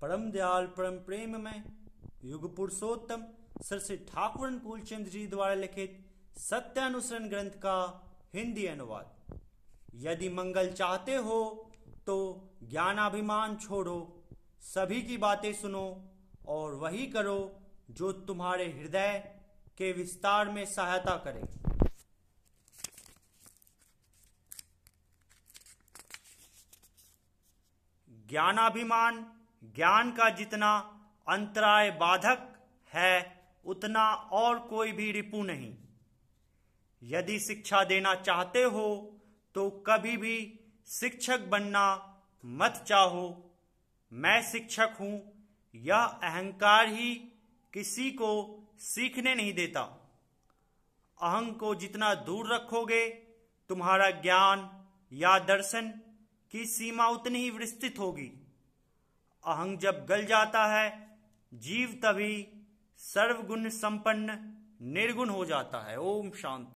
परम दयाल परम प्रेम में युग पुरुषोत्तम सर श्री ठाकुर फूलचंद जी द्वारा लिखित सत्य अनुसरण ग्रंथ का हिंदी अनुवाद यदि मंगल चाहते हो तो ज्ञानाभिमान छोड़ो सभी की बातें सुनो और वही करो जो तुम्हारे हृदय के विस्तार में सहायता करे ज्ञानाभिमान ज्ञान का जितना अंतराय बाधक है उतना और कोई भी रिपु नहीं यदि शिक्षा देना चाहते हो तो कभी भी शिक्षक बनना मत चाहो मैं शिक्षक हूं यह अहंकार ही किसी को सीखने नहीं देता अहं को जितना दूर रखोगे तुम्हारा ज्ञान या दर्शन की सीमा उतनी ही विस्तृत होगी अहंग जब गल जाता है जीव तभी सर्वगुण संपन्न निर्गुण हो जाता है ओम शांति